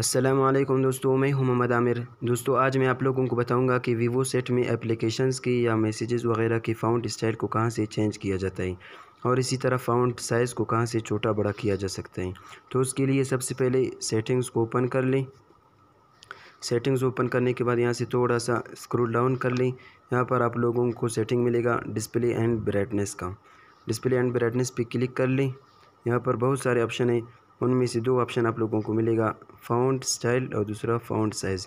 असलम दोस्तों मैं हूं मोहम्मद आमिर दोस्तों आज मैं आप लोगों को बताऊंगा कि वीवो सेट में एप्लीकेशंस की या मैसेजेस वगैरह की फ़ॉन्ट स्टाइल को कहां से चेंज किया जाता है और इसी तरह फ़ॉन्ट साइज़ को कहां से छोटा बड़ा किया जा सकता है तो उसके लिए सबसे पहले सेटिंग्स को ओपन कर लें सेटिंग्स ओपन करने के बाद यहाँ से थोड़ा सा स्क्रोल डाउन कर लें यहाँ पर आप लोगों को सेटिंग मिलेगा डिस्प्ले एंड ब्राइटनेस का डिस्प्ले एंड ब्राइटनेस पर क्लिक कर लें यहाँ पर बहुत सारे ऑप्शन हैं उनमें से दो ऑप्शन आप लोगों को मिलेगा फाउंड स्टाइल और दूसरा फाउंड साइज़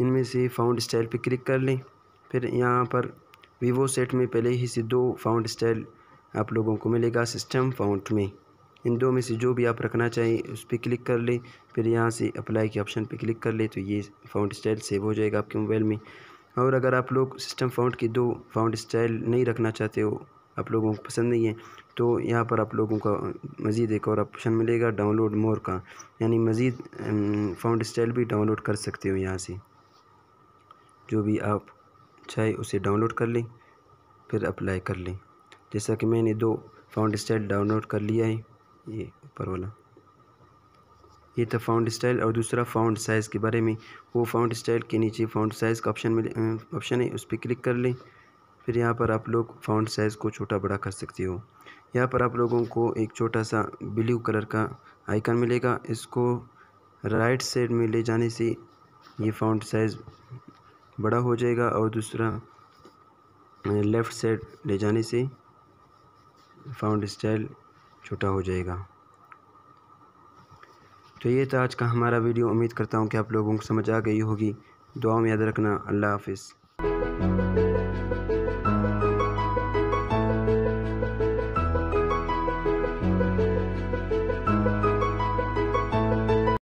इनमें से फाउंड स्टाइल पे क्लिक कर लें फिर यहाँ पर वीवो सेट में पहले ही से दो फाउंड स्टाइल आप लोगों को मिलेगा सिस्टम फाउंड में इन दो में से जो भी आप रखना चाहें उस पर क्लिक कर लें फिर यहाँ से अप्लाई के ऑप्शन पर क्लिक कर लें तो ये फाउंड स्टाइल सेव हो जाएगा आपके मोबाइल में और अगर आप लोग सिस्टम फाउंड की दो फाउंड स्टाइल नहीं रखना चाहते हो आप लोगों को पसंद नहीं है तो यहाँ पर आप लोगों का मज़ीद एक और ऑप्शन मिलेगा डाउनलोड मोर का यानी मज़ीद फाउंड स्टाइल भी डाउनलोड कर सकते हो यहाँ से जो भी आप चाहे उसे डाउनलोड कर लें फिर अप्लाई कर लें जैसा कि मैंने दो फाउंड स्टाइल डाउनलोड कर लिया है ये ऊपर वाला ये था फाउंड स्टाइल और दूसरा फाउंड साइज़ के बारे में वो फाउंड स्टाइल के नीचे फाउंड साइज़ का ऑप्शन मिले ऑप्शन है उस पर क्लिक कर लें फिर यहाँ पर आप लोग फाउंड साइज़ को छोटा बड़ा कर सकते हो यहाँ पर आप लोगों को एक छोटा सा ब्लू कलर का आइकन मिलेगा इसको राइट साइड में ले जाने से ये फाउंड साइज़ बड़ा हो जाएगा और दूसरा लेफ़्ट साइड ले जाने से फाउंड स्टाइल छोटा हो जाएगा तो ये था आज का हमारा वीडियो उम्मीद करता हूँ कि आप लोगों को समझ आ गई होगी दुआ में याद रखना अल्लाह हाफिज़